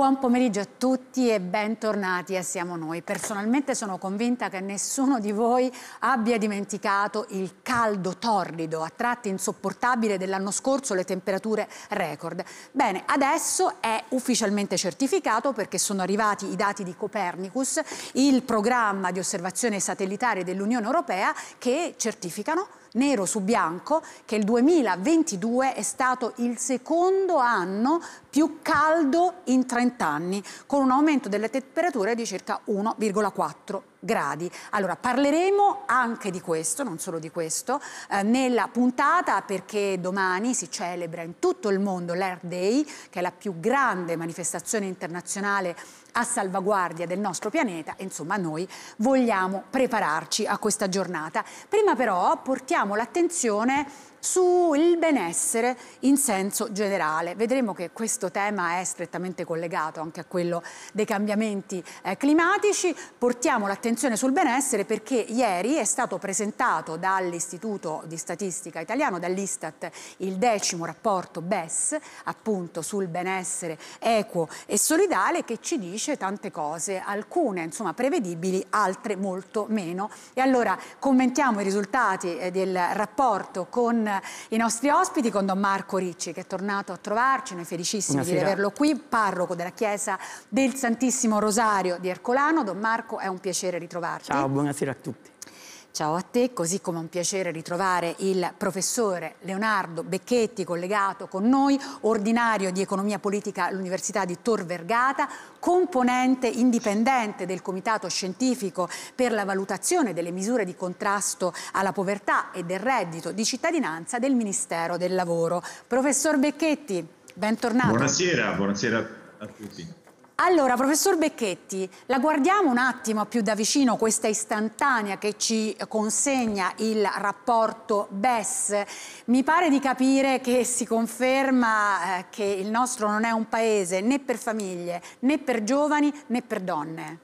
Buon pomeriggio a tutti e bentornati a Siamo Noi. Personalmente sono convinta che nessuno di voi abbia dimenticato il caldo torrido, a tratti insopportabile dell'anno scorso, le temperature record. Bene, adesso è ufficialmente certificato perché sono arrivati i dati di Copernicus, il programma di osservazione satellitare dell'Unione Europea che certificano nero su bianco che il 2022 è stato il secondo anno più caldo in 30 anni, con un aumento delle temperature di circa 1,4 gradi. Allora, parleremo anche di questo, non solo di questo, eh, nella puntata perché domani si celebra in tutto il mondo l'Air Day, che è la più grande manifestazione internazionale a salvaguardia del nostro pianeta, insomma noi vogliamo prepararci a questa giornata. Prima però portiamo l'attenzione sul benessere in senso generale. Vedremo che questo tema è strettamente collegato anche a quello dei cambiamenti eh, climatici. Portiamo l'attenzione sul benessere perché ieri è stato presentato dall'Istituto di Statistica Italiano, dall'Istat, il decimo rapporto BES, appunto sul benessere equo e solidale, che ci dice dice tante cose, alcune insomma prevedibili, altre molto meno. E allora commentiamo i risultati eh, del rapporto con i nostri ospiti, con Don Marco Ricci che è tornato a trovarci, noi felicissimi di averlo qui, parroco della chiesa del Santissimo Rosario di Ercolano. Don Marco, è un piacere ritrovarci. Ciao, buonasera a tutti. Ciao a te, così come è un piacere ritrovare il professore Leonardo Becchetti collegato con noi, ordinario di economia politica all'Università di Tor Vergata, componente indipendente del Comitato Scientifico per la valutazione delle misure di contrasto alla povertà e del reddito di cittadinanza del Ministero del Lavoro. Professor Becchetti, bentornato. Buonasera, buonasera a tutti. Allora, professor Becchetti, la guardiamo un attimo più da vicino questa istantanea che ci consegna il rapporto BES. Mi pare di capire che si conferma eh, che il nostro non è un paese né per famiglie, né per giovani, né per donne.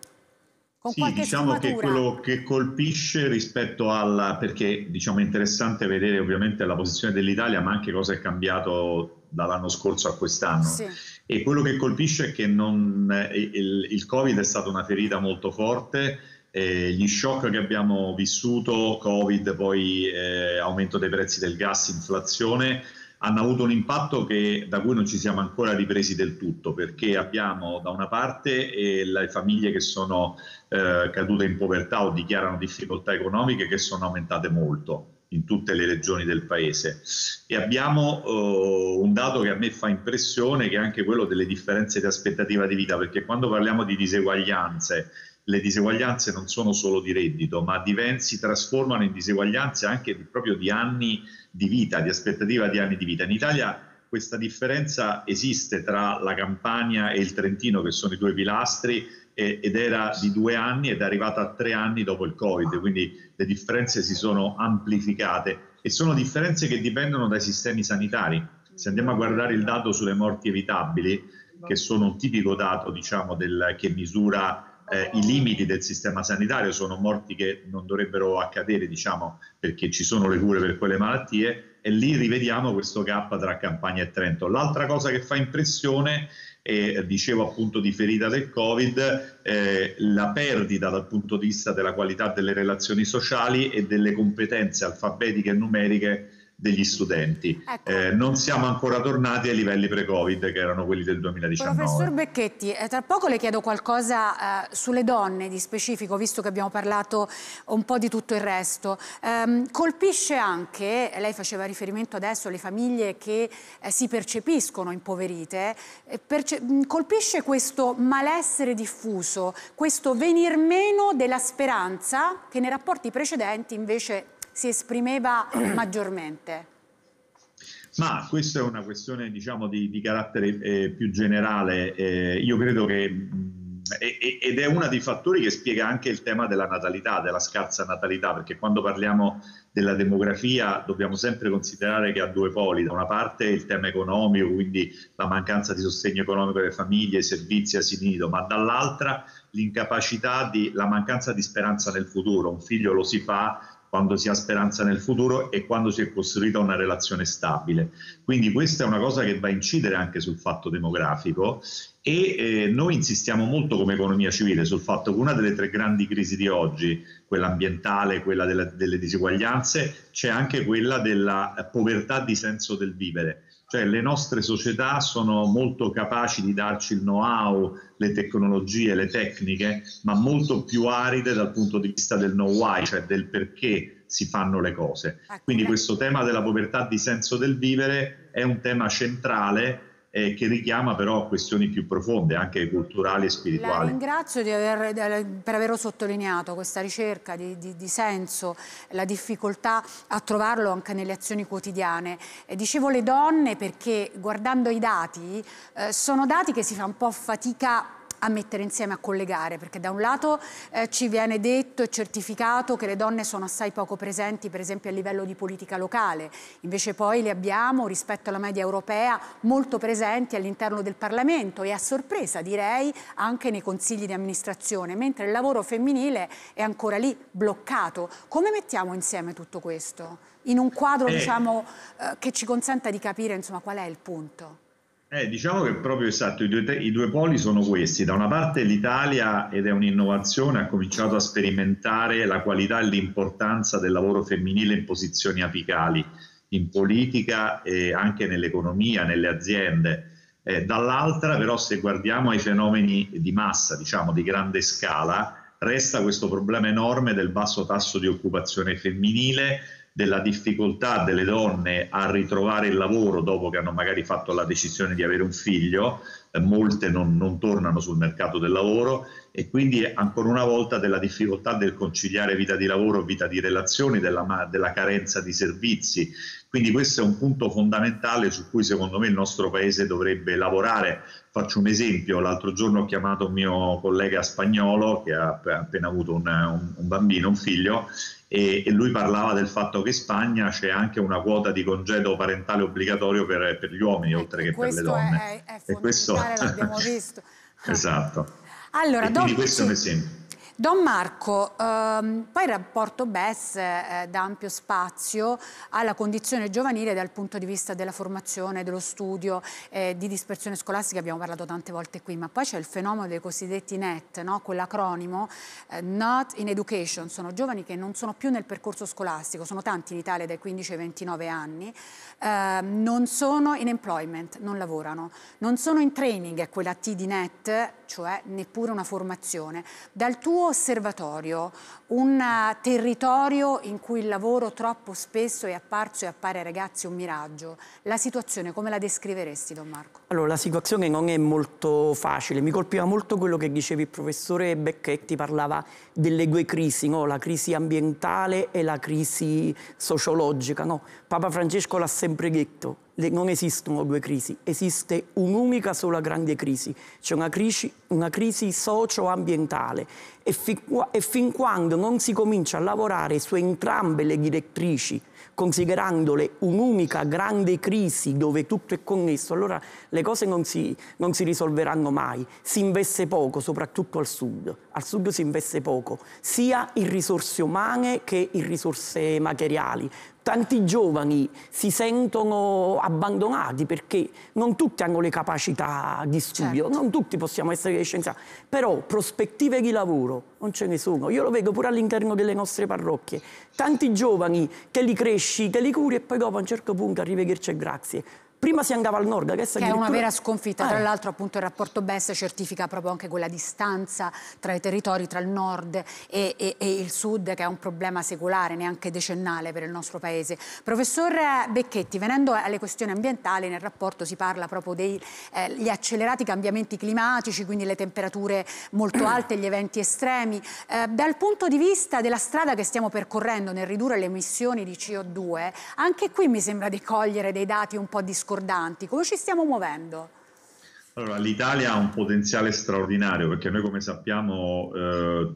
Con sì, diciamo sfumatura. che quello che colpisce rispetto alla... perché diciamo, è interessante vedere ovviamente la posizione dell'Italia, ma anche cosa è cambiato dall'anno scorso a quest'anno. Sì e quello che colpisce è che non, eh, il, il, Covid è stata una ferita molto forte, eh, gli shock che abbiamo vissuto, Covid, poi eh, aumento dei prezzi del gas, inflazione, hanno avuto un impatto che, da cui non ci siamo ancora ripresi del tutto, perché abbiamo da una parte eh, le famiglie che sono eh, cadute in povertà o dichiarano difficoltà economiche che sono aumentate molto in tutte le regioni del paese e abbiamo eh, un dato che a me fa impressione che è anche quello delle differenze di aspettativa di vita perché quando parliamo di diseguaglianze le diseguaglianze non sono solo di reddito ma diven- si trasformano in diseguaglianze anche di, proprio di anni di vita, di aspettativa di anni di vita. In Italia questa differenza esiste tra la Campania e il Trentino che sono i due pilastri ed era di due anni ed è arrivata a tre anni dopo il Covid, quindi le differenze si sono amplificate e sono differenze che dipendono dai sistemi sanitari. Se andiamo a guardare il dato sulle morti evitabili, che sono un tipico dato diciamo, del, che misura eh, i limiti del sistema sanitario sono morti che non dovrebbero accadere, diciamo, perché ci sono le cure per quelle malattie e lì rivediamo questo gap tra Campania e Trento. L'altra cosa che fa impressione e dicevo appunto di ferita del Covid, eh, la perdita dal punto di vista della qualità delle relazioni sociali e delle competenze alfabetiche e numeriche degli studenti. Ecco. Eh, non siamo ancora tornati ai livelli pre-Covid che erano quelli del 2019. Professor Becchetti, eh, tra poco le chiedo qualcosa eh, sulle donne di specifico, visto che abbiamo parlato un po' di tutto il resto. Ehm, colpisce anche, lei faceva riferimento adesso alle famiglie che eh, si percepiscono impoverite, eh, perce colpisce questo malessere diffuso, questo venir meno della speranza che nei rapporti precedenti invece si esprimeva maggiormente? Ma questa è una questione diciamo, di, di, carattere eh, più generale. Eh, io credo che mh, mm, ed è uno dei fattori che spiega anche il tema della natalità, della scarsa natalità, perché quando parliamo della demografia dobbiamo sempre considerare che ha due poli, da una parte il tema economico, quindi la mancanza di sostegno economico alle famiglie, servizi, asili nido, ma dall'altra l'incapacità di, la mancanza di speranza nel futuro, un figlio lo si fa quando si ha speranza nel futuro e quando si è costruita una relazione stabile. Quindi questa è una cosa che va a incidere anche sul fatto demografico e eh, noi insistiamo molto come economia civile sul fatto che una delle tre grandi crisi di oggi, quella ambientale, quella della, delle disuguaglianze, c'è anche quella della povertà di senso del vivere cioè le nostre società sono molto capaci di darci il know-how, le tecnologie, le tecniche, ma molto più aride dal punto di vista del know why, cioè del perché si fanno le cose. Ecco, Quindi questo tema della povertà di senso del vivere è un tema centrale eh, che richiama però questioni più profonde, anche culturali e spirituali. La ringrazio aver, per aver sottolineato questa ricerca di, di, di, senso, la difficoltà a trovarlo anche nelle azioni quotidiane. E dicevo le donne perché guardando i dati, eh, sono dati che si fa un po' fatica a mettere insieme, a collegare, perché da un lato eh, ci viene detto e certificato che le donne sono assai poco presenti, per esempio a livello di politica locale, invece poi le abbiamo rispetto alla media europea molto presenti all'interno del Parlamento e a sorpresa direi anche nei consigli di amministrazione, mentre il lavoro femminile è ancora lì bloccato. Come mettiamo insieme tutto questo? In un quadro eh. diciamo, eh, che ci consenta di capire insomma, qual è il punto. Eh, diciamo che proprio esatto, i due, i due, poli sono questi. Da una parte l'Italia, ed è un'innovazione, ha cominciato a sperimentare la qualità e l'importanza del lavoro femminile in posizioni apicali, in politica e anche nell'economia, nelle aziende. Eh, dall'altra però se guardiamo ai fenomeni di massa, diciamo di grande scala, resta questo problema enorme del basso tasso di occupazione femminile, della difficoltà delle donne a ritrovare il lavoro dopo che hanno magari fatto la decisione di avere un figlio, eh, molte non, non, tornano sul mercato del lavoro e quindi ancora una volta della difficoltà del conciliare vita di lavoro, vita di relazioni, della, della carenza di servizi. Quindi questo è un punto fondamentale su cui secondo me il nostro Paese dovrebbe lavorare. Faccio un esempio, l'altro giorno ho chiamato un mio collega spagnolo che ha appena avuto un, un, un bambino, un figlio, e, e, lui parlava del fatto che in Spagna c'è anche una quota di congedo parentale obbligatorio per, per gli uomini ecco, oltre che per le donne. È, è e questo è l'abbiamo visto. esatto. Allora, e quindi questo ci... è un esempio. Don Marco, ehm, poi il rapporto BES eh, dà ampio spazio alla condizione giovanile dal punto di vista della formazione, dello studio, eh, di dispersione scolastica, abbiamo parlato tante volte qui, ma poi c'è il fenomeno dei cosiddetti NET, no? quell'acronimo eh, Not in Education, sono giovani che non sono più nel percorso scolastico, sono tanti in Italia dai 15 ai 29 anni, ehm, non sono in employment, non lavorano, non sono in training, è quella T di NET, cioè neppure una formazione. Dal tuo suo osservatorio, un eh, territorio in cui il lavoro troppo spesso è apparso e appare ai ragazzi un miraggio, la situazione come la descriveresti, Don Marco? Allora, la situazione non è molto facile. Mi colpiva molto quello che dicevi il professore Becchetti, parlava delle due crisi, no? la crisi ambientale e la crisi sociologica. No? Papa Francesco l'ha sempre detto, le, non esistono due crisi, esiste un'unica sola grande crisi, cioè una crisi, una crisi socio-ambientale e, fi, e fin quando non si comincia a lavorare su entrambe le direttrici, considerandole un'unica grande crisi dove tutto è connesso, allora le cose non si, non si, risolveranno mai. Si investe poco, soprattutto al sud. Al sud si investe poco, sia in risorse umane che in risorse materiali tanti giovani si sentono abbandonati perché non tutti hanno le capacità di studio, certo. non tutti possiamo essere scienziati, però prospettive di lavoro non ce ne sono. Io lo vedo pure all'interno delle nostre parrocchie. Tanti giovani che li cresci, te li curi e poi dopo a un certo punto arrivederci e grazie. Prima si andava al nord, adesso che addirittura... è una vera sconfitta. Eh. Tra l'altro, appunto, il rapporto BES certifica proprio anche quella distanza tra i territori, tra il nord e, e, e, il sud, che è un problema secolare, neanche decennale per il nostro paese. Professor Becchetti, venendo alle questioni ambientali, nel rapporto si parla proprio degli eh, accelerati cambiamenti climatici, quindi le temperature molto alte, gli eventi estremi. Eh, dal punto di vista della strada che stiamo percorrendo nel ridurre le emissioni di CO2, anche qui mi sembra di cogliere dei dati un po' discutibili discordanti. Come ci stiamo muovendo? Allora, l'Italia ha un potenziale straordinario perché noi come sappiamo eh,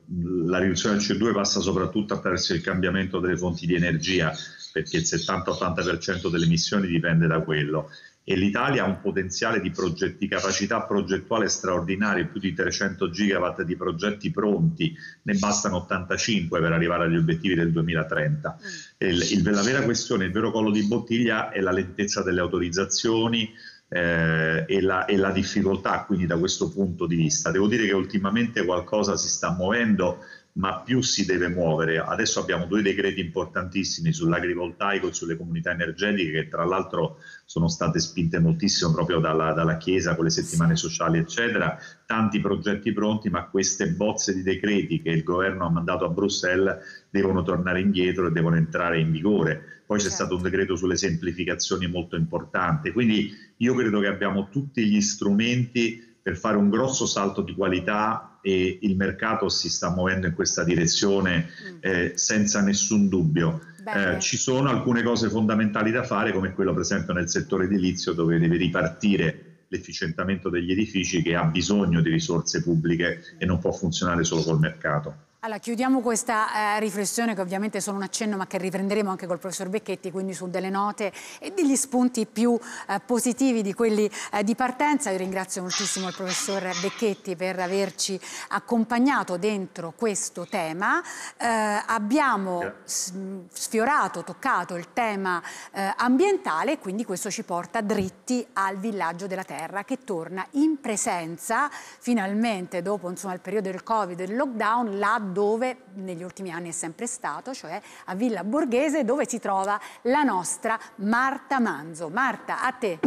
la riduzione del CO2 passa soprattutto attraverso il cambiamento delle fonti di energia perché il 70-80% delle emissioni dipende da quello e l'Italia ha un potenziale di, progetti, di capacità progettuale straordinaria, più di 300 gigawatt di progetti pronti, ne bastano 85 per arrivare agli obiettivi del 2030. Mm. Il, il, la vera questione, il vero collo di bottiglia è la lentezza delle autorizzazioni, eh, e, la, e, la, difficoltà quindi da questo punto di vista. Devo dire che ultimamente qualcosa si sta muovendo ma più si deve muovere. Adesso abbiamo due decreti importantissimi sull'agrivoltaico e sulle comunità energetiche che tra l'altro sono state spinte moltissimo proprio dalla, dalla Chiesa con le settimane sociali eccetera, tanti progetti pronti ma queste bozze di decreti che il governo ha mandato a Bruxelles devono tornare indietro e devono entrare in vigore. Poi c'è stato un certo. decreto sulle semplificazioni molto importante, quindi io credo che abbiamo tutti gli strumenti per fare un grosso salto di qualità e il mercato si sta muovendo in questa direzione mm. eh, senza nessun dubbio. Eh, ci sono alcune cose fondamentali da fare, come quello per esempio nel settore edilizio dove deve ripartire l'efficientamento degli edifici che ha bisogno di risorse pubbliche e non può funzionare solo col mercato. Allora, chiudiamo questa eh, riflessione che ovviamente è solo un accenno ma che riprenderemo anche col professor Becchetti, quindi su delle note e degli spunti più eh, positivi di quelli eh, di partenza. Io ringrazio moltissimo il professor Becchetti per averci accompagnato dentro questo tema. Eh, abbiamo sfiorato, toccato il tema eh, ambientale e quindi questo ci porta dritti al villaggio della terra che torna in presenza finalmente dopo insomma, il periodo del Covid e del lockdown là dove negli ultimi anni è sempre stato, cioè a Villa Borghese, dove si trova la nostra Marta Manzo. Marta, a te.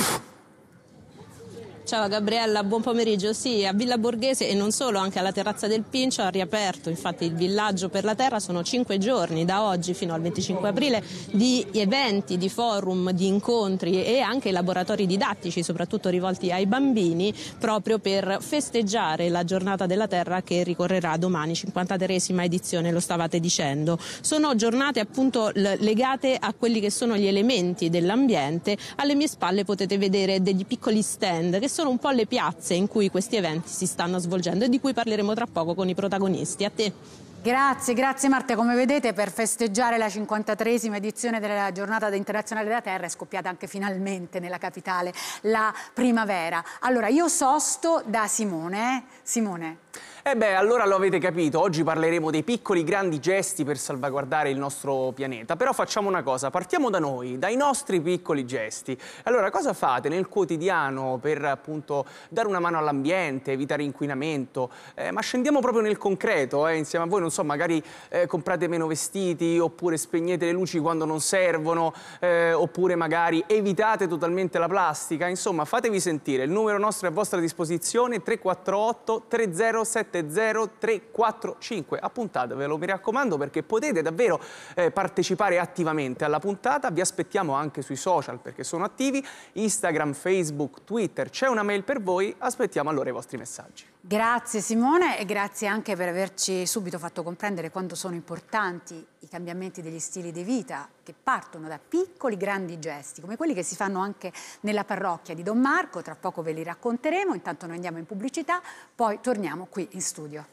Ciao Gabriella, buon pomeriggio. Sì, a Villa Borghese e non solo, anche alla terrazza del Pincio ha riaperto infatti il villaggio per la terra. Sono cinque giorni da oggi fino al 25 aprile di eventi, di forum, di incontri e anche laboratori didattici, soprattutto rivolti ai bambini, proprio per festeggiare la giornata della terra che ricorrerà domani, 53esima edizione, lo stavate dicendo. Sono giornate appunto legate a quelli che sono gli elementi dell'ambiente. Alle mie spalle potete vedere degli piccoli stand che sono un po' le piazze in cui questi eventi si stanno svolgendo e di cui parleremo tra poco con i protagonisti. A te. Grazie, grazie Marta. Come vedete per festeggiare la 53esima edizione della giornata internazionale della terra è scoppiata anche finalmente nella capitale la primavera. Allora, io sosto da Simone. Simone, e eh beh, allora lo avete capito, oggi parleremo dei piccoli grandi gesti per salvaguardare il nostro pianeta. Però facciamo una cosa, partiamo da noi, dai nostri piccoli gesti. Allora, cosa fate nel quotidiano per appunto dare una mano all'ambiente, evitare inquinamento? Eh, ma scendiamo proprio nel concreto, eh, insieme a voi, non so, magari eh, comprate meno vestiti, oppure spegnete le luci quando non servono, eh, oppure magari evitate totalmente la plastica. Insomma, fatevi sentire, il numero nostro è a vostra disposizione 348 3070 345. Appuntatevelo, mi raccomando, perché potete davvero eh, partecipare attivamente alla puntata. Vi aspettiamo anche sui social perché sono attivi, Instagram, Facebook, Twitter. C'è una mail per voi, aspettiamo allora i vostri messaggi. Grazie Simone e grazie anche per averci subito fatto comprendere quanto sono importanti i cambiamenti degli stili di vita che partono da piccoli grandi gesti, come quelli che si fanno anche nella parrocchia di Don Marco, tra poco ve li racconteremo, intanto noi andiamo in pubblicità, poi torniamo qui in studio.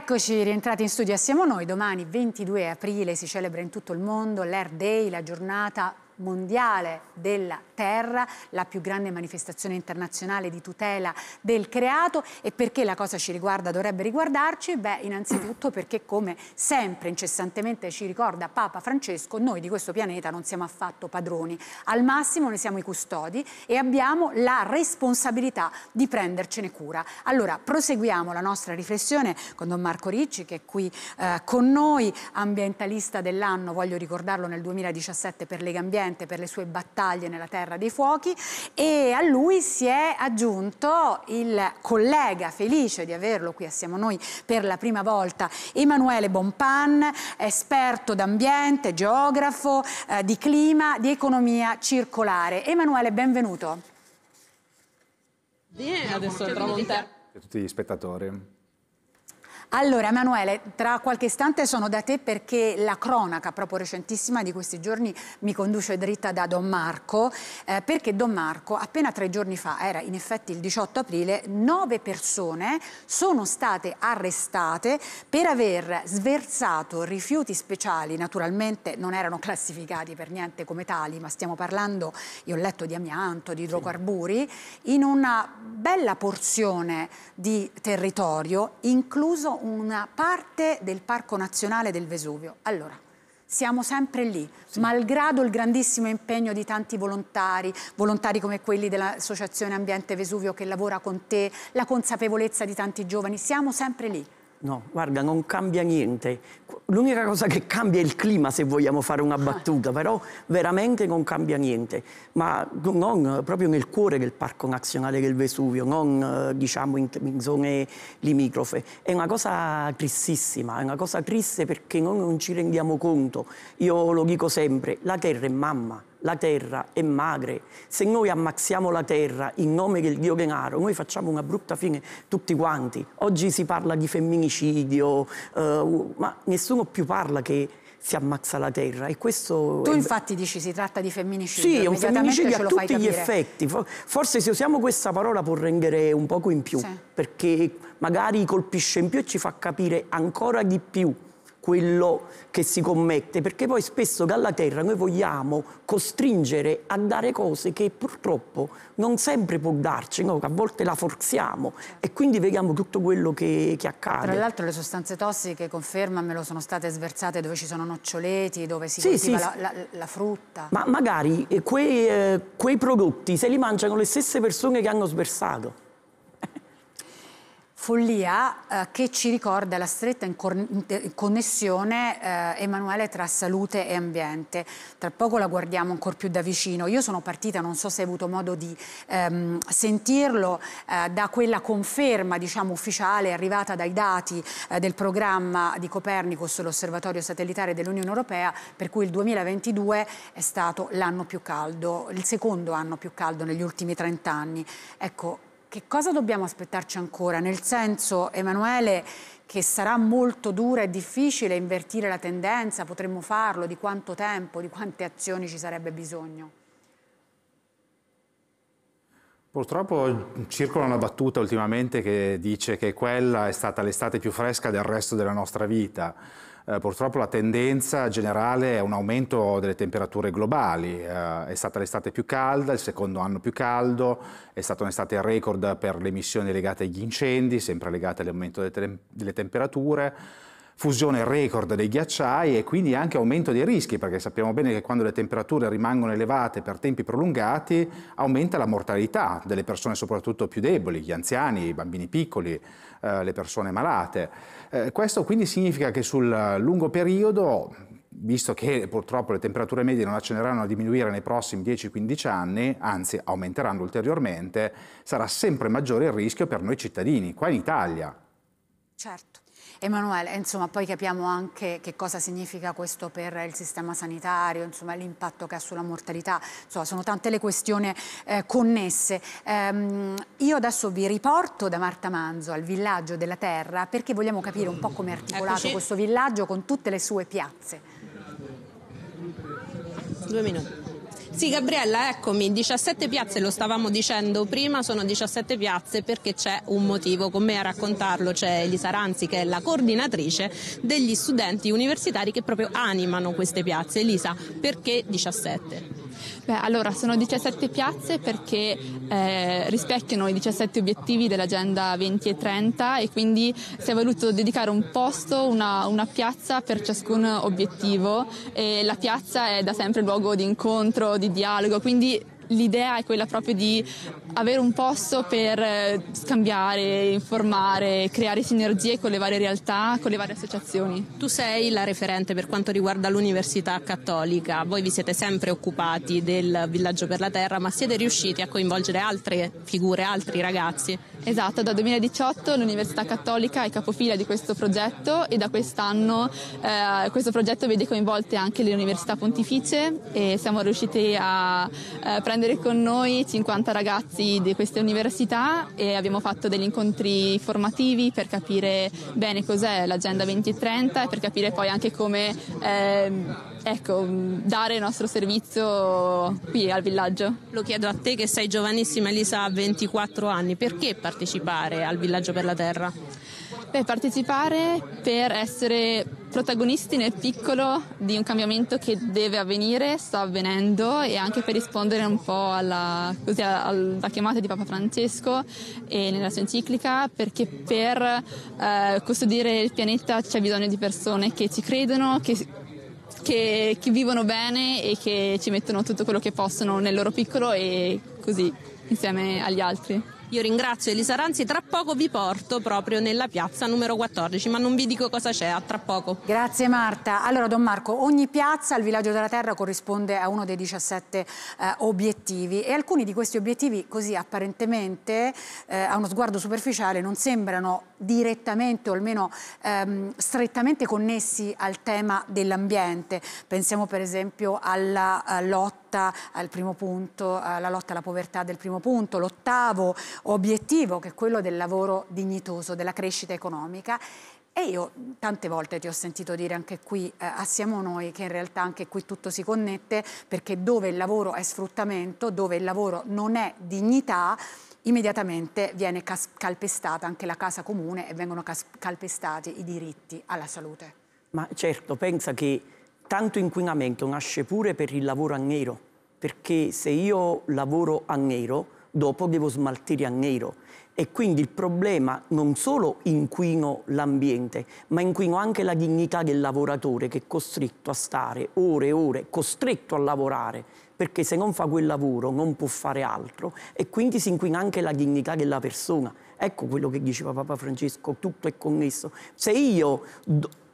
Eccoci rientrati in studio assieme a noi. Domani 22 aprile si celebra in tutto il mondo l'Air Day, la giornata mondiale della terra, la più grande manifestazione internazionale di tutela del creato e perché la cosa ci riguarda, dovrebbe riguardarci? Beh, innanzitutto perché come sempre incessantemente ci ricorda Papa Francesco, noi di questo pianeta non siamo affatto padroni, al massimo ne siamo i custodi e abbiamo la responsabilità di prendercene cura. Allora, proseguiamo la nostra riflessione con Don Marco Ricci che è qui eh, con noi, ambientalista dell'anno, voglio ricordarlo nel 2017 per Lega Ambiente, per le sue battaglie nella terra guerra dei fuochi e a lui si è aggiunto il collega felice di averlo qui assieme a noi per la prima volta, Emanuele Bonpan, esperto d'ambiente, geografo, eh, di clima, di economia circolare. Emanuele, benvenuto. Vieni adesso al tramontello. Tutti gli spettatori. Allora Emanuele, tra qualche istante sono da te perché la cronaca proprio recentissima di questi giorni mi conduce dritta da Don Marco, eh, perché Don Marco appena tre giorni fa, era in effetti il 18 aprile, nove persone sono state arrestate per aver sversato rifiuti speciali, naturalmente non erano classificati per niente come tali, ma stiamo parlando, io ho letto di amianto, di idrocarburi, in una bella porzione di territorio, incluso una parte del Parco Nazionale del Vesuvio. Allora, siamo sempre lì, sì. malgrado il grandissimo impegno di tanti volontari, volontari come quelli dell'Associazione Ambiente Vesuvio che lavora con te, la consapevolezza di tanti giovani, siamo sempre lì. No, guarda, non cambia niente. L'unica cosa che cambia è il clima, se vogliamo fare una battuta, però veramente non cambia niente. Ma non eh, proprio nel cuore del Parco Nazionale del Vesuvio, non eh, diciamo in, in zone limitrofe. È una cosa tristissima, è una cosa triste perché noi non ci rendiamo conto. Io lo dico sempre, la terra è mamma la terra è magre. Se noi ammazziamo la terra in nome del Dio denaro, noi facciamo una brutta fine tutti quanti. Oggi si parla di femminicidio, eh, ma nessuno più parla che si ammazza la terra e questo... Tu è... infatti dici si tratta di femminicidio. Sì, è un femminicidio a tutti gli effetti. Forse se usiamo questa parola può rendere un poco in più, sì. perché magari colpisce in più e ci fa capire ancora di più quello che si commette, perché poi spesso dalla terra noi vogliamo costringere a dare cose che purtroppo non sempre può darci, no? a volte la forziamo e quindi vediamo tutto quello che, che accade. Tra l'altro le sostanze tossiche, confermamelo, sono state sversate dove ci sono noccioleti, dove si sì, coltiva sì. La, la, la, frutta. Ma magari eh, quei, eh, quei prodotti se li mangiano le stesse persone che hanno sversato follia eh, che ci ricorda la stretta connessione, eh, Emanuele, tra salute e ambiente. Tra poco la guardiamo ancora più da vicino. Io sono partita, non so se hai avuto modo di ehm, sentirlo, eh, da quella conferma diciamo, ufficiale arrivata dai dati eh, del programma di Copernicus, sull'osservatorio satellitare dell'Unione Europea, per cui il 2022 è stato l'anno più caldo, il secondo anno più caldo negli ultimi 30 anni. Ecco, che cosa dobbiamo aspettarci ancora? Nel senso, Emanuele, che sarà molto dura e difficile invertire la tendenza, potremmo farlo, di quanto tempo, di quante azioni ci sarebbe bisogno? Purtroppo circola una battuta ultimamente che dice che quella è stata l'estate più fresca del resto della nostra vita eh, purtroppo la tendenza generale è un aumento delle temperature globali, eh, è stata l'estate più calda, il secondo anno più caldo, è stata un'estate record per le emissioni legate agli incendi, sempre legate all'aumento delle, te delle temperature fusione record dei ghiacciai e quindi anche aumento dei rischi, perché sappiamo bene che quando le temperature rimangono elevate per tempi prolungati aumenta la mortalità delle persone soprattutto più deboli, gli anziani, i bambini piccoli, eh, le persone malate. Eh, questo quindi significa che sul lungo periodo visto che purtroppo le temperature medie non accenneranno a diminuire nei prossimi 10-15 anni, anzi aumenteranno ulteriormente, sarà sempre maggiore il rischio per noi cittadini, qua in Italia. Certo. Emanuele, insomma, poi capiamo anche che cosa significa questo per il sistema sanitario, insomma, l'impatto che ha sulla mortalità, insomma, sono tante le questioni eh, connesse. Ehm, io adesso vi riporto da Marta Manzo al villaggio della Terra perché vogliamo capire un po' come è articolato Eccoci. questo villaggio con tutte le sue piazze. Due minuti. Sì Gabriella, eccomi, 17 piazze, lo stavamo dicendo prima, sono 17 piazze perché c'è un motivo, con me a raccontarlo c'è Elisa Ranzi che è la coordinatrice degli studenti universitari che proprio animano queste piazze. Elisa, perché 17? Beh, allora sono 17 piazze perché eh, rispecchiano i 17 obiettivi dell'Agenda 20 e 30 e quindi si è voluto dedicare un posto, una, una piazza per ciascun obiettivo e la piazza è da sempre luogo di incontro, di dialogo, quindi l'idea è quella proprio di avere un posto per eh, scambiare, informare, creare sinergie con le varie realtà, con le varie associazioni. Tu sei la referente per quanto riguarda l'Università Cattolica, voi vi siete sempre occupati del Villaggio per la Terra, ma siete riusciti a coinvolgere altre figure, altri ragazzi? Esatto, da 2018 l'Università Cattolica è capofila di questo progetto e da quest'anno eh, questo progetto vede coinvolte anche le università pontificie e siamo riusciti a eh, prendere prendere con noi 50 ragazzi di queste università e abbiamo fatto degli incontri formativi per capire bene cos'è l'Agenda 2030 e per capire poi anche come eh, ecco, dare il nostro servizio qui al villaggio. Lo chiedo a te che sei giovanissima Elisa, a 24 anni, perché partecipare al villaggio per la terra? Beh, partecipare per essere protagonisti nel piccolo di un cambiamento che deve avvenire, sta avvenendo e anche per rispondere un po' alla, così, alla chiamata di Papa Francesco e nella sua enciclica, perché per eh, custodire il pianeta c'è bisogno di persone che ci credono, che, che, che vivono bene e che ci mettono tutto quello che possono nel loro piccolo e così insieme agli altri. Io ringrazio Elisa Ranzi, tra poco vi porto proprio nella piazza numero 14, ma non vi dico cosa c'è, a tra poco. Grazie Marta. Allora Don Marco, ogni piazza al Villaggio della Terra corrisponde a uno dei 17 eh, obiettivi e alcuni di questi obiettivi così apparentemente eh, a uno sguardo superficiale non sembrano direttamente o almeno ehm, strettamente connessi al tema dell'ambiente. Pensiamo per esempio alla eh, lotta lotta al primo punto, la lotta alla povertà del primo punto, l'ottavo obiettivo che è quello del lavoro dignitoso, della crescita economica. E io tante volte ti ho sentito dire anche qui eh, a ah, Noi che in realtà anche qui tutto si connette perché dove il lavoro è sfruttamento, dove il lavoro non è dignità, immediatamente viene calpestata anche la casa comune e vengono calpestati i diritti alla salute. Ma certo, pensa che tanto inquinamento nasce pure per il lavoro a nero, perché se io lavoro a nero, dopo devo smaltire a nero. E quindi il problema non solo inquino l'ambiente, ma inquino anche la dignità del lavoratore che è costretto a stare ore e ore, costretto a lavorare, perché se non fa quel lavoro non può fare altro e quindi si inquina anche la dignità della persona. Ecco quello che diceva Papa Francesco, tutto è connesso. Se io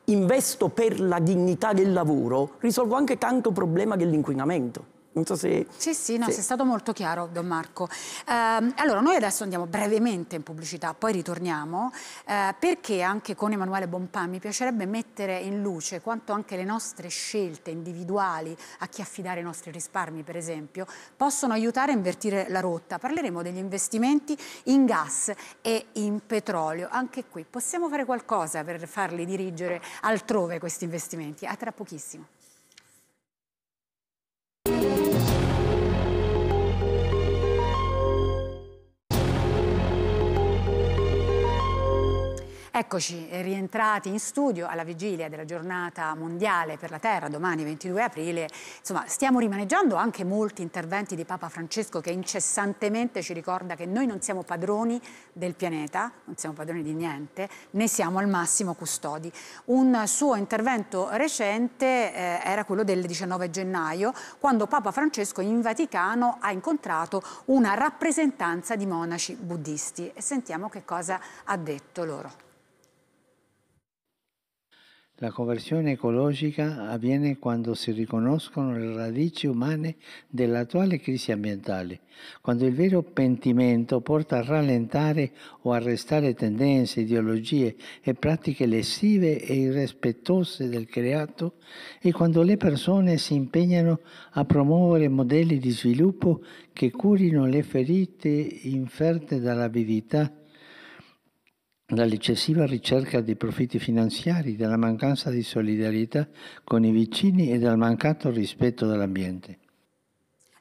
investo per la dignità del lavoro, risolvo anche tanto il problema dell'inquinamento. Non so se... Sì, sì, no, sì. sei stato molto chiaro, Don Marco. Eh, allora, noi adesso andiamo brevemente in pubblicità, poi ritorniamo, eh, perché anche con Emanuele Bonpan mi piacerebbe mettere in luce quanto anche le nostre scelte individuali, a chi affidare i nostri risparmi, per esempio, possono aiutare a invertire la rotta. Parleremo degli investimenti in gas e in petrolio. Anche qui possiamo fare qualcosa per farli dirigere altrove questi investimenti. A tra pochissimo. Eccoci, eh, rientrati in studio alla vigilia della giornata mondiale per la Terra, domani 22 aprile. Insomma, stiamo rimaneggiando anche molti interventi di Papa Francesco che incessantemente ci ricorda che noi non siamo padroni del pianeta, non siamo padroni di niente, ne siamo al massimo custodi. Un suo intervento recente eh, era quello del 19 gennaio, quando Papa Francesco in Vaticano ha incontrato una rappresentanza di monaci buddisti e sentiamo che cosa ha detto loro. La conversione ecologica avviene quando si riconoscono le radici umane dell'attuale crisi ambientale, quando il vero pentimento porta a rallentare o arrestare tendenze, ideologie e pratiche lessive e irrispettose del creato e quando le persone si impegnano a promuovere modelli di sviluppo che curino le ferite inferte dall'avidità dall'eccessiva ricerca di profitti finanziari, dalla mancanza di solidarietà con i vicini e dal mancato rispetto dell'ambiente.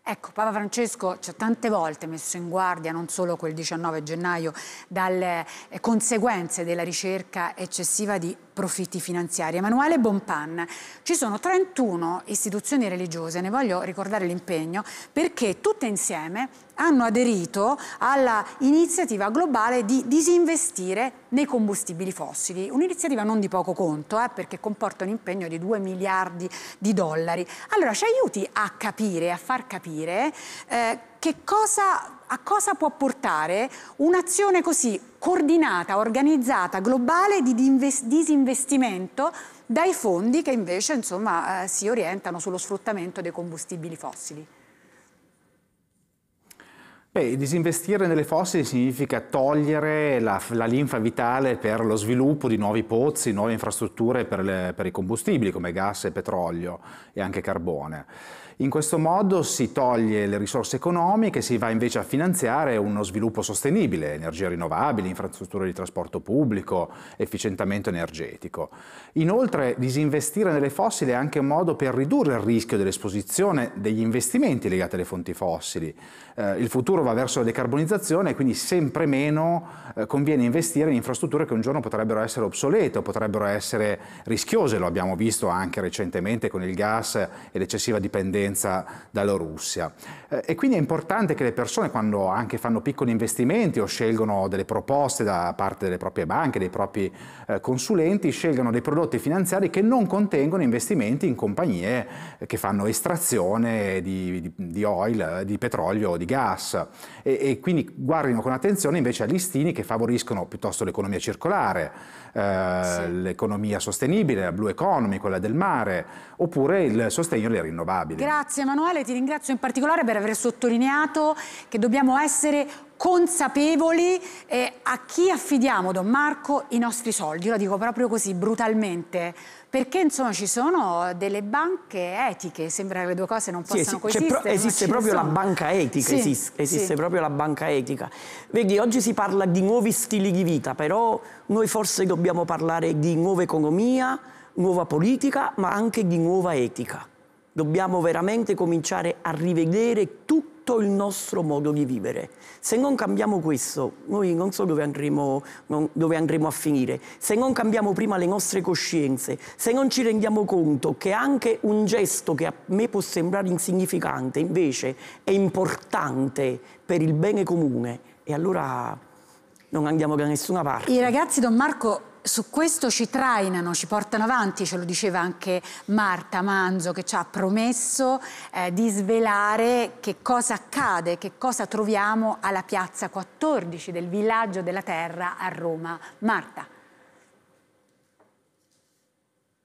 Ecco, Papa Francesco ci ha tante volte messo in guardia, non solo quel 19 gennaio, dalle eh, conseguenze della ricerca eccessiva di profitti finanziari. Emanuele Bonpan, ci sono 31 istituzioni religiose, ne voglio ricordare l'impegno, perché tutte insieme hanno aderito all'iniziativa globale di disinvestire nei combustibili fossili, un'iniziativa non di poco conto eh, perché comporta un impegno di 2 miliardi di dollari. Allora ci aiuti a capire, a far capire eh, che cosa a cosa può portare un'azione così coordinata, organizzata, globale di disinvestimento dai fondi che invece insomma, eh, si orientano sullo sfruttamento dei combustibili fossili? Beh, disinvestire nelle fossili significa togliere la, la, linfa vitale per lo sviluppo di nuovi pozzi, nuove infrastrutture per, le, per i combustibili come gas e petrolio e anche carbone. In questo modo si toglie le risorse economiche e si va invece a finanziare uno sviluppo sostenibile, energie rinnovabili, infrastrutture di trasporto pubblico, efficientamento energetico. Inoltre disinvestire nelle fossili è anche un modo per ridurre il rischio dell'esposizione degli investimenti legati alle fonti fossili. Eh, il futuro va verso la decarbonizzazione e quindi sempre meno eh, conviene investire in infrastrutture che un giorno potrebbero essere obsolete o potrebbero essere rischiose, lo abbiamo visto anche recentemente con il gas e l'eccessiva dipendenza dipendenza dalla Russia. Eh, e quindi è importante che le persone quando anche fanno piccoli investimenti o scelgono delle proposte da parte delle proprie banche, dei propri eh, consulenti, scelgano dei prodotti finanziari che non contengono investimenti in compagnie eh, che fanno estrazione di, di, di oil, di petrolio o di gas. E, e quindi guardino con attenzione invece agli listini che favoriscono piuttosto l'economia circolare eh, l'economia sostenibile, la blue economy, quella del mare, oppure il sostegno alle rinnovabili. Grazie Emanuele, ti ringrazio in particolare per aver sottolineato che dobbiamo essere consapevoli eh, a chi affidiamo, Don Marco, i nostri soldi. Io la dico proprio così, brutalmente perché insomma ci sono delle banche etiche, sembra che le due cose non possano sì, coesistere. Pro esiste proprio la banca etica, sì, esiste, esiste sì. proprio la banca etica. Vedi, oggi si parla di nuovi stili di vita, però noi forse dobbiamo parlare di nuova economia, nuova politica, ma anche di nuova etica dobbiamo veramente cominciare a rivedere tutto il nostro modo di vivere. Se non cambiamo questo, noi non so dove andremo, non, dove andremo a finire. Se non cambiamo prima le nostre coscienze, se non ci rendiamo conto che anche un gesto che a me può sembrare insignificante, invece è importante per il bene comune, e allora non andiamo da nessuna parte. I ragazzi, Don Marco, su questo ci trainano, ci portano avanti, ce lo diceva anche Marta Manzo che ci ha promesso eh, di svelare che cosa accade, che cosa troviamo alla piazza 14 del villaggio della terra a Roma. Marta.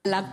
La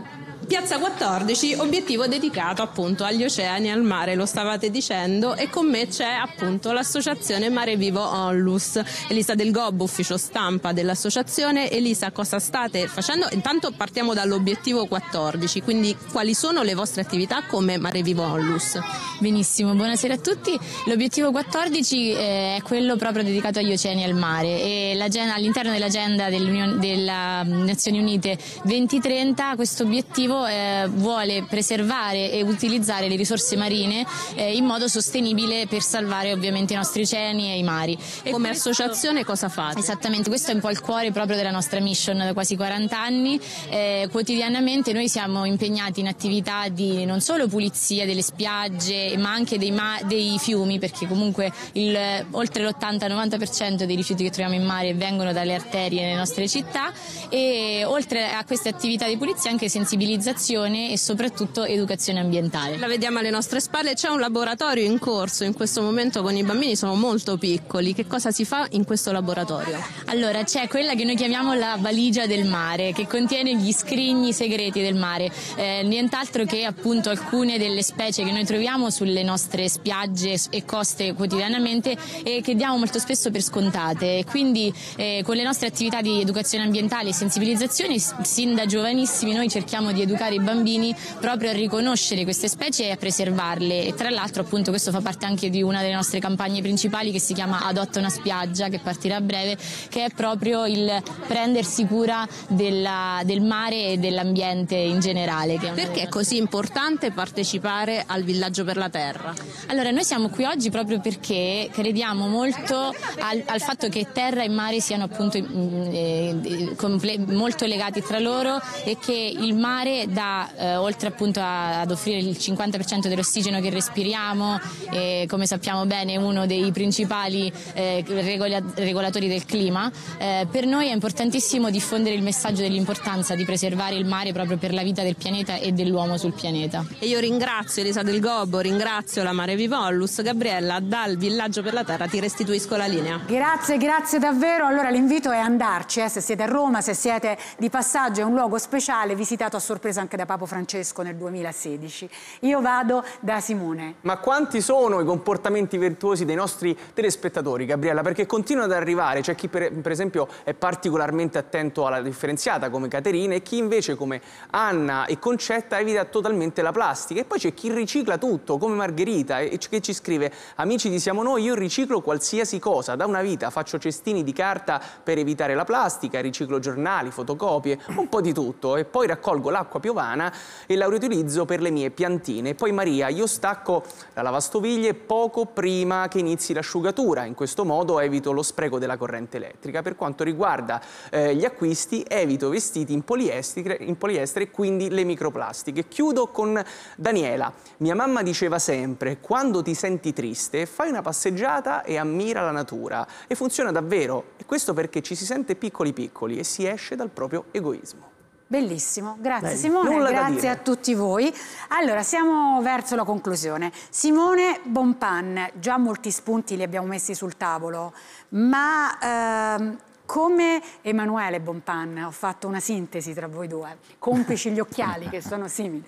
Piazza 14, obiettivo dedicato appunto agli oceani e al mare, lo stavate dicendo, e con me c'è appunto l'associazione Mare Vivo Onlus. Elisa Del Gobbo, ufficio stampa dell'associazione. Elisa, cosa state facendo? Intanto partiamo dall'obiettivo 14, quindi quali sono le vostre attività come Mare Vivo Onlus? Benissimo, buonasera a tutti. L'obiettivo 14 eh, è quello proprio dedicato agli oceani e al mare e all'interno dell'agenda delle mm, Nazioni Unite 2030 questo obiettivo eh, vuole preservare e utilizzare le risorse marine eh, in modo sostenibile per salvare ovviamente i nostri oceani e i mari. E Come questo... associazione cosa fate? Esattamente, questo è un po' il cuore proprio della nostra mission da quasi 40 anni. Eh, quotidianamente noi siamo impegnati in attività di non solo pulizia delle spiagge ma anche dei, ma- dei fiumi perché comunque il, oltre l'80-90% dei rifiuti che troviamo in mare vengono dalle arterie nelle nostre città e oltre a queste attività di pulizia sia anche sensibilizzazione e soprattutto educazione ambientale. La vediamo alle nostre spalle, c'è un laboratorio in corso in questo momento con i bambini, sono molto piccoli, che cosa si fa in questo laboratorio? Allora c'è quella che noi chiamiamo la valigia del mare, che contiene gli scrigni segreti del mare, eh, nient'altro che appunto alcune delle specie che noi troviamo sulle nostre spiagge e coste quotidianamente e che diamo molto spesso per scontate. Quindi eh, con le nostre attività di educazione ambientale e sensibilizzazione sin da giovanissimi noi cerchiamo di educare i bambini proprio a riconoscere queste specie e a preservarle e tra l'altro appunto questo fa parte anche di una delle nostre campagne principali che si chiama Adotta una spiaggia che partirà a breve che è proprio il prendersi cura della, del mare e dell'ambiente in generale. È Perché è così importante partecipare al villaggio per la terra? Allora noi siamo qui oggi proprio perché crediamo molto al, al fatto che terra e mare siano appunto mm, eh, comple- molto legati tra loro e che il mare dà, eh, oltre appunto a, ad offrire il 50% dell'ossigeno che respiriamo, e come sappiamo bene è uno dei principali eh, regola- regolatori del clima, eh, per noi è importantissimo diffondere il messaggio dell'importanza di preservare il mare proprio per la vita del pianeta e dell'uomo sul pianeta. E io ringrazio Elisa Del Gobbo, ringrazio la Mare Vivollus. Gabriella, dal Villaggio per la Terra ti restituisco la linea. Grazie, grazie davvero. Allora l'invito è andarci, eh, se siete a Roma, se siete di passaggio, è un luogo speciale Natale, visitato a sorpresa anche da Papa Francesco nel 2016. Io vado da Simone. Ma quanti sono i comportamenti virtuosi dei nostri telespettatori, Gabriella? Perché continuano ad arrivare, c'è chi per, per esempio è particolarmente attento alla differenziata come Caterina e chi invece come Anna e Concetta evita totalmente la plastica e poi c'è chi ricicla tutto come Margherita e che ci scrive amici di Siamo Noi io riciclo qualsiasi cosa da una vita faccio cestini di carta per evitare la plastica riciclo giornali, fotocopie un po' di tutto e poi poi raccolgo l'acqua piovana e la riutilizzo per le mie piantine. Poi Maria, io stacco la lavastoviglie poco prima che inizi l'asciugatura, in questo modo evito lo spreco della corrente elettrica. Per quanto riguarda eh, gli acquisti, evito vestiti in poliestere, in poliestere, quindi le microplastiche. Chiudo con Daniela. Mia mamma diceva sempre, quando ti senti triste, fai una passeggiata e ammira la natura. E funziona davvero. E questo perché ci si sente piccoli piccoli e si esce dal proprio egoismo. Bellissimo, grazie Bene, Simone, grazie a tutti voi. Allora, siamo verso la conclusione. Simone Bonpan, già molti spunti li abbiamo messi sul tavolo, ma ehm, come Emanuele Bonpan, ho fatto una sintesi tra voi due, complici gli occhiali che sono simili,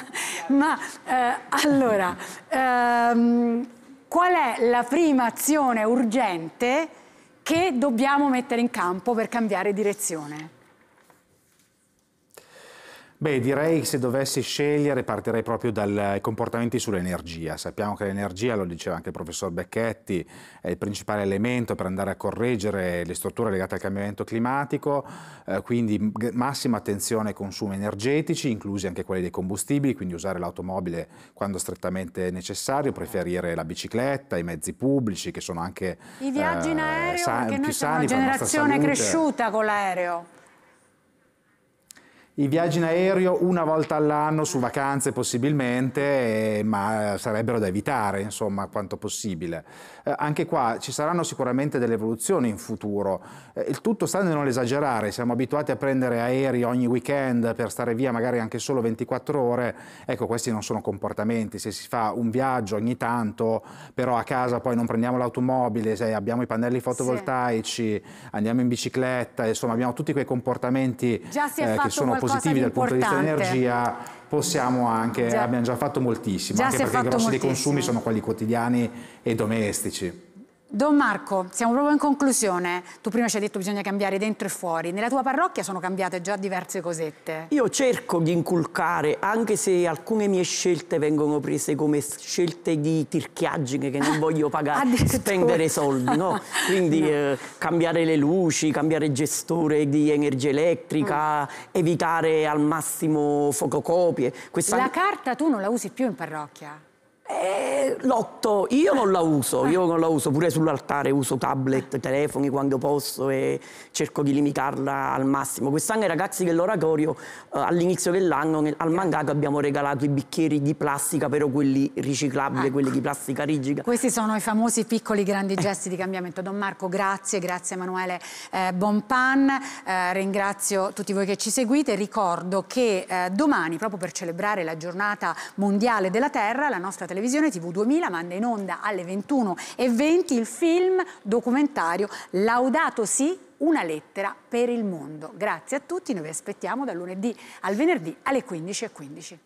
ma eh, allora, ehm, qual è la prima azione urgente che dobbiamo mettere in campo per cambiare direzione? Beh, direi che se dovessi scegliere partirei proprio dai eh, comportamenti sull'energia. Sappiamo che l'energia, lo diceva anche il professor Becchetti, è il principale elemento per andare a correggere le strutture legate al cambiamento climatico, eh, quindi massima attenzione ai consumi energetici, inclusi anche quelli dei combustibili, quindi usare l'automobile quando strettamente necessario, preferire la bicicletta, i mezzi pubblici che sono anche I viaggi in eh, aereo, eh, san, più sani per la nostra salute. generazione cresciuta con l'aereo i viaggi in aereo una volta all'anno su vacanze possibilmente, eh, ma sarebbero da evitare, insomma, quanto possibile. Eh, anche qua ci saranno sicuramente delle evoluzioni in futuro. Eh, il tutto sta nel non esagerare, siamo abituati a prendere aerei ogni weekend per stare via magari anche solo 24 ore. Ecco, questi non sono comportamenti. Se si fa un viaggio ogni tanto, però a casa poi non prendiamo l'automobile, abbiamo i pannelli fotovoltaici, sì. andiamo in bicicletta, insomma, abbiamo tutti quei comportamenti eh, che sono positivi dal punto di vista dell'energia possiamo anche, già. abbiamo già fatto moltissimo, già anche perché i grossi dei consumi sono quelli quotidiani e domestici. Don Marco, siamo proprio in conclusione. Tu prima ci hai detto che bisogna cambiare dentro e fuori. Nella tua parrocchia sono cambiate già diverse cosette. Io cerco di inculcare, anche se alcune mie scelte vengono prese come scelte di tirchiaggine che non voglio pagare, spendere soldi, no? Quindi no. Eh, cambiare le luci, cambiare gestore di energia elettrica, mm. evitare al massimo fotocopie. Questa... La carta tu non la usi più in parrocchia? Eh, lotto, io non la uso, io non la uso, pure sull'altare uso tablet, telefoni quando posso e cerco di limitarla al massimo. Quest'anno ai ragazzi dell'oratorio eh, all'inizio dell'anno al mangato abbiamo regalato i bicchieri di plastica, però quelli riciclabili, ah. quelli di ecco. plastica rigida. Questi sono i famosi piccoli grandi gesti di cambiamento. Don Marco, grazie, grazie Emanuele eh, Bonpan, eh, ringrazio tutti voi che ci seguite, ricordo che eh, domani, proprio per celebrare la giornata mondiale della Terra, la nostra televisione Televisione, TV2000, manda in onda alle 21.20 il film documentario Laudato sì, una lettera per il mondo. Grazie a tutti, noi vi aspettiamo dal lunedì al venerdì alle 15.15. 15.